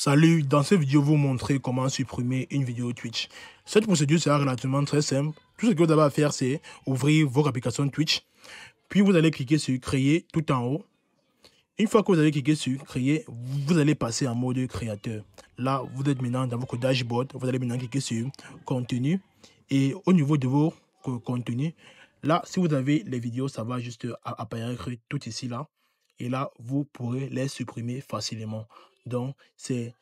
Salut, dans cette vidéo, vous montrer comment supprimer une vidéo Twitch. Cette procédure sera relativement très simple. Tout ce que vous avez à faire, c'est ouvrir votre application Twitch. Puis vous allez cliquer sur Créer tout en haut. Une fois que vous avez cliqué sur Créer, vous allez passer en mode créateur. Là, vous êtes maintenant dans votre dashboard. Vous allez maintenant cliquer sur Contenu. Et au niveau de vos contenus, là, si vous avez les vidéos, ça va juste apparaître tout ici là et là, vous pourrez les supprimer facilement. Donc, c'est